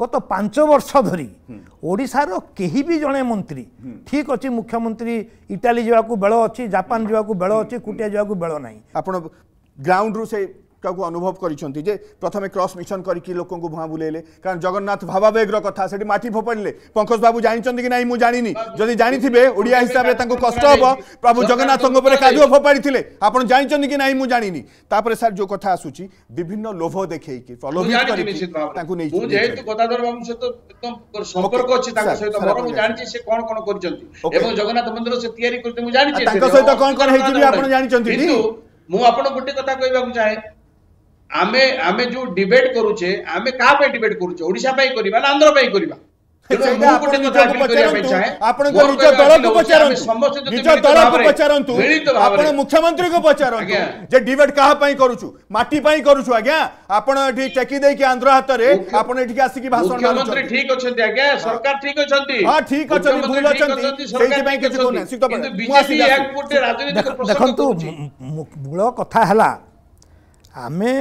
গত পাঁচ বর্ষ ধরি ওড়িশার কেহি বি জনে মন্ত্রী ঠিক অছি মুখ্যমন্ত্রী ইটালি যাওয়া বেড় অছি জাপান যাওয়া বেড় অছি কুটিয়া যাওয়া বেড় নাই আপনার গ্রাউন্ডরু সেই কাউকে অনুভব করছেন যে প্রথমে ক্রস মিশন করিকি লোক ভুয়া বুলাইলে কারণ জগন্নাথ ভাবাবেগর কথা সেটি মাটি ফোপাড়লে পঙ্কজ বাবু জাঁচান কি না মু জাঁনি যদি জাঁথিবে ওড়িয়া হিসাবে তাঁর কষ্ট হব প্রভু জগন্নাথ উপরে কাদুও ফোপাড়ি আপনার জাঁচান কি না মু জাঁনি তাপরে স্যার যে কথা আসুচি বিভিন্ন লোভ দেখেকি প্রলোভিত করিকি তাঁকু নেই মু যেহেতু গদাধর বাবু সহিত একদম সম্পর্ক আছে তাঁর সহিত বড় মু জাঁচি সে কোন কোন করছেন এবং জগন্নাথ মন্দির সে তৈরি করতে মু জাঁচি তাঁর সহিত কোন কোন হয়েছি আপনি জাঁচান কিন্তু মু আপনার গোটে কথা কইবাকু চাহে ଆମେ ଆମେ ଯୋଉ ଡିବେଟ୍ କରୁଛେ ଆମେ କାହା ପାଇଁ ଡିବେଟ୍ କରୁଛେ ଓଡିଶା ପାଇଁ କରିବା ନା ଆନ୍ଧ୍ର ପାଇଁ କରିବା ଆପଣଙ୍କ ନିଜ ଦଳକୁ ପଚାରନ୍ତୁ ନିଜ ଦଳକୁ ପଚାରନ୍ତୁ ଆପଣ ମୁଖ୍ୟମନ୍ତ୍ରୀଙ୍କୁ ପଚାରନ୍ତୁ ଯେ ଡିବେଟ୍ କାହା ପାଇଁ କରୁଛୁ ମାଟି ପାଇଁ କରୁଛୁ ଆଜ୍ଞା ଆପଣ ଏଠି ଟେକି ଦେଇକି ଆନ୍ଧ୍ର ହାତରେ ଆପଣ ଏଠିକି ଆସିକି ଭାଷଣ ମୁଖ୍ୟମନ୍ତ୍ରୀ ଠିକ ଅଛନ୍ତି ଆଜ୍ଞା ସରକାର ଠିକ ଅଛନ୍ତି ହଁ ଠିକ ଅଛନ୍ତି ଭୁଲ ଅଛନ୍ତି ସେଇଥିପାଇଁ କିଛି କହୁନାହିଁ ଦେଖନ୍ତୁ ମୂଳ କଥା ହେଲା ଆମେ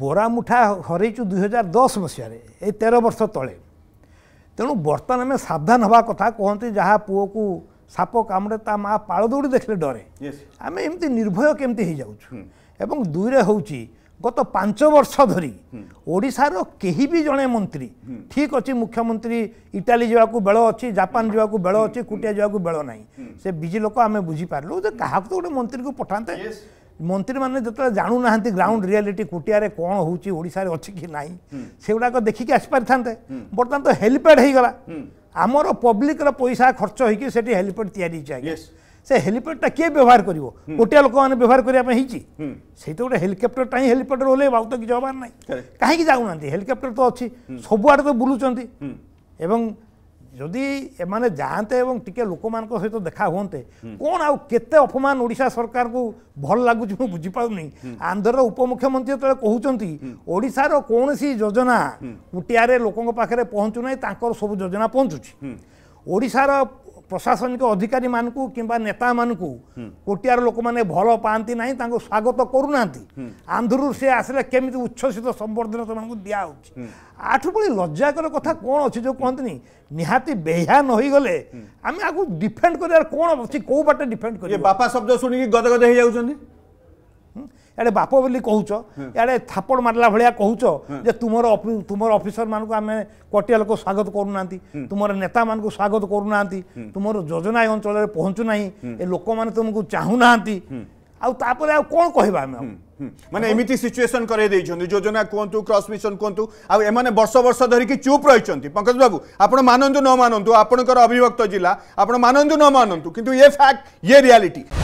ବରା ମୁଠା ହରେଇଛୁ ଦୁଇହଜାର ଦଶ ମସିହାରେ ଏଇ ତେର ବର୍ଷ ତଳେ ତେଣୁ ବର୍ତ୍ତମାନ ଆମେ ସାବଧାନ ହେବା କଥା କୁହନ୍ତି ଯାହା ପୁଅକୁ ସାପ କାମୁଡ଼େ ତା ମା ପାଳ ଦୌଡ଼ି ଦେଖିଲେ ଡରେ ଆମେ ଏମିତି ନିର୍ଭୟ କେମିତି ହେଇଯାଉଛୁ ଏବଂ ଦୁଇରେ ହେଉଛି ଗତ ପାଞ୍ଚ ବର୍ଷ ଧରି ଓଡ଼ିଶାର କେହି ବି ଜଣେ ମନ୍ତ୍ରୀ ଠିକ୍ ଅଛି ମୁଖ୍ୟମନ୍ତ୍ରୀ ଇଟାଲୀ ଯିବାକୁ ବେଳ ଅଛି ଜାପାନ ଯିବାକୁ ବେଳ ଅଛି କୁଟିଆ ଯିବାକୁ ବେଳ ନାହିଁ ସେ ବିଜି ଲୋକ ଆମେ ବୁଝିପାରିଲୁ ଯେ କାହାକୁ ତ ଗୋଟେ ମନ୍ତ୍ରୀକୁ ପଠାନ୍ତେ ମନ୍ତ୍ରୀମାନେ ଯେତେବେଳେ ଜାଣୁନାହାନ୍ତି ଗ୍ରାଉଣ୍ଡ ରିଆଲିଟି କୋଟିଆରେ କ'ଣ ହେଉଛି ଓଡ଼ିଶାରେ ଅଛି କି ନାହିଁ ସେଗୁଡ଼ାକ ଦେଖିକି ଆସିପାରିଥାନ୍ତେ ବର୍ତ୍ତମାନ ତ ହେଲିପ୍ୟାଡ଼ ହେଇଗଲା ଆମର ପବ୍ଲିକର ପଇସା ଖର୍ଚ୍ଚ ହେଇକି ସେଠି ହେଲିପ୍ୟାଡ଼ ତିଆରି ହେଇଛି ଆଜ୍ଞା ସେ ହେଲିପ୍ୟାଡ଼ଟା କିଏ ବ୍ୟବହାର କରିବ କୋଟିଆ ଲୋକମାନେ ବ୍ୟବହାର କରିବା ପାଇଁ ହେଇଛି ସେଇ ତ ଗୋଟେ ହେଲିକପ୍ଟରଟା ହିଁ ହେଲିପ୍ୟାଡ଼ରେ ଓହ୍ଲେଇବ ଆଉ ତ କିଛି ହେବାର ନାହିଁ କାହିଁକି ଯାଉନାହାନ୍ତି ହେଲିକପ୍ଟର ତ ଅଛି ସବୁଆଡ଼େ ତ ବୁଲୁଛନ୍ତି ଏବଂ ଯଦି ଏମାନେ ଯାଆନ୍ତେ ଏବଂ ଟିକେ ଲୋକମାନଙ୍କ ସହିତ ଦେଖା ହୁଅନ୍ତେ କ'ଣ ଆଉ କେତେ ଅପମାନ ଓଡ଼ିଶା ସରକାରଙ୍କୁ ଭଲ ଲାଗୁଛି ମୁଁ ବୁଝିପାରୁନି ଆନ୍ଧ୍ରର ଉପମୁଖ୍ୟମନ୍ତ୍ରୀ ଯେତେବେଳେ କହୁଛନ୍ତି ଓଡ଼ିଶାର କୌଣସି ଯୋଜନା କୁଟିଆରେ ଲୋକଙ୍କ ପାଖରେ ପହଞ୍ଚୁନାହିଁ ତାଙ୍କର ସବୁ ଯୋଜନା ପହଞ୍ଚୁଛି ଓଡ଼ିଶାର প্রশাসনিক অধিকারী মানুষ কিংবা নেতা মানুষ কোটিয়ার লোক মানে ভাল পাঁচ না তা স্বাগত করু না আন্ধ্রু সে আসলে কেমিতি উচ্ছ্বসিত সম্বর্ধনা সে দিয়া হচ্ছে আঠু বড় লজ্জাকর কথা কোণ অছে যে কুহতনি নিহাতি বেহান হয়ে আমি আগে ডিফেন্ড করার কোণ অছি কেউ বাটে ডিফেন্ড করি বাপা শব্দ শুনিকি গদগদ হয়ে যাচ্ছেন ଇଆଡ଼େ ବାପ ବୋଲି କହୁଛ ଇଆଡ଼େ ଥାପଡ଼ ମାରିଲା ଭଳିଆ କହୁଛ ଯେ ତୁମର ତୁମର ଅଫିସରମାନଙ୍କୁ ଆମେ କଟିଆ ଲୋକ ସ୍ୱାଗତ କରୁନାହାନ୍ତି ତୁମର ନେତାମାନଙ୍କୁ ସ୍ୱାଗତ କରୁନାହାନ୍ତି ତୁମର ଯୋଜନା ଏ ଅଞ୍ଚଳରେ ପହଞ୍ଚୁନାହିଁ ଏ ଲୋକମାନେ ତୁମକୁ ଚାହୁଁନାହାନ୍ତି ଆଉ ତାପରେ ଆଉ କ'ଣ କହିବା ଆମେ ମାନେ ଏମିତି ସିଚୁଏସନ୍ କରାଇ ଦେଇଛନ୍ତି ଯୋଜନା କୁହନ୍ତୁ କ୍ରସ୍ ମିଶନ କୁହନ୍ତୁ ଆଉ ଏମାନେ ବର୍ଷ ବର୍ଷ ଧରିକି ଚୁପ୍ ରହିଛନ୍ତି ପଙ୍କଜ ବାବୁ ଆପଣ ମାନନ୍ତୁ ନ ମାନନ୍ତୁ ଆପଣଙ୍କର ଅଭିଭକ୍ତ ଜିଲ୍ଲା ଆପଣ ମାନନ୍ତୁ ନ ମାନନ୍ତୁ କିନ୍ତୁ ଇଏ ଫ୍ୟାକ୍ଟ ଇଏ ରିଆଲିଟି